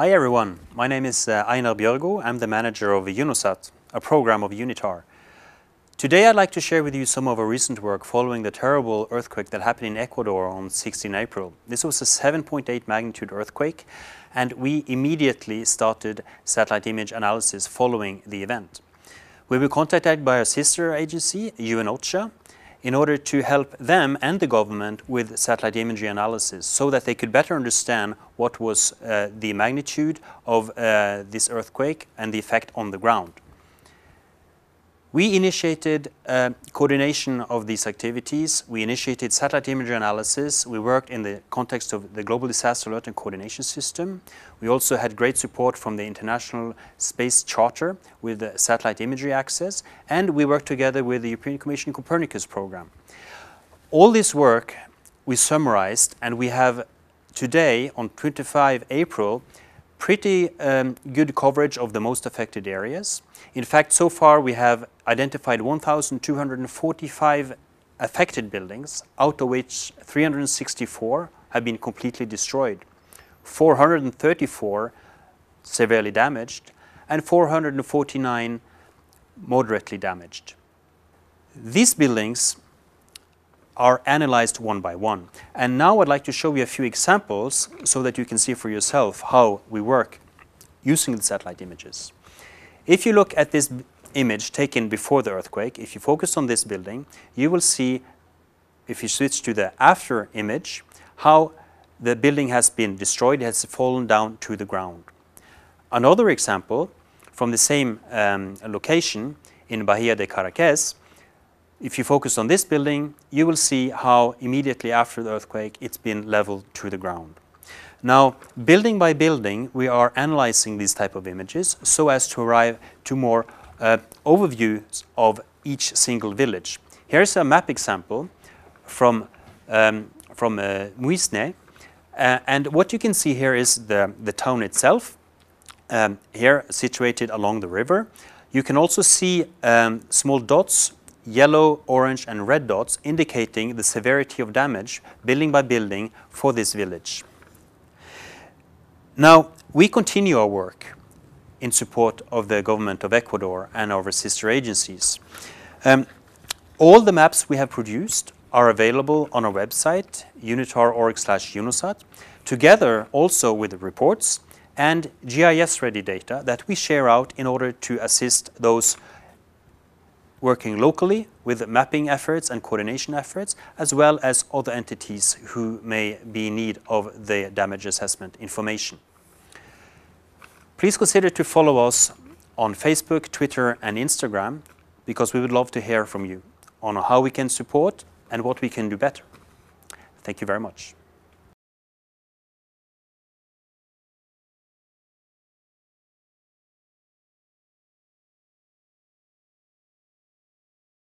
Hi everyone, my name is uh, Einar bjorgo I'm the manager of Unisat, a program of Unitar. Today I'd like to share with you some of our recent work following the terrible earthquake that happened in Ecuador on 16 April. This was a 7.8 magnitude earthquake and we immediately started satellite image analysis following the event. We were contacted by our sister agency, UNOCHA, in order to help them and the government with satellite imagery analysis so that they could better understand what was uh, the magnitude of uh, this earthquake and the effect on the ground. We initiated uh, coordination of these activities. We initiated satellite imagery analysis. We worked in the context of the Global Disaster Alert and Coordination System. We also had great support from the International Space Charter with the satellite imagery access. And we worked together with the European Commission Copernicus program. All this work we summarized and we have today on 25 April pretty um, good coverage of the most affected areas. In fact, so far we have identified 1,245 affected buildings, out of which 364 have been completely destroyed, 434 severely damaged, and 449 moderately damaged. These buildings are analyzed one by one. And now I'd like to show you a few examples so that you can see for yourself how we work using the satellite images. If you look at this image taken before the earthquake, if you focus on this building, you will see, if you switch to the after image, how the building has been destroyed, has fallen down to the ground. Another example from the same um, location in Bahia de Caracas if you focus on this building, you will see how immediately after the earthquake it's been leveled to the ground. Now, building by building, we are analyzing these type of images so as to arrive to more uh, overviews of each single village. Here's a map example from, um, from uh, Muisne. Uh, and what you can see here is the, the town itself, um, here situated along the river. You can also see um, small dots yellow, orange and red dots indicating the severity of damage building by building for this village. Now, we continue our work in support of the government of Ecuador and our sister agencies. Um, all the maps we have produced are available on our website, unitar.org slash unosat, together also with reports and GIS-ready data that we share out in order to assist those working locally with mapping efforts and coordination efforts, as well as other entities who may be in need of the damage assessment information. Please consider to follow us on Facebook, Twitter, and Instagram, because we would love to hear from you on how we can support and what we can do better. Thank you very much.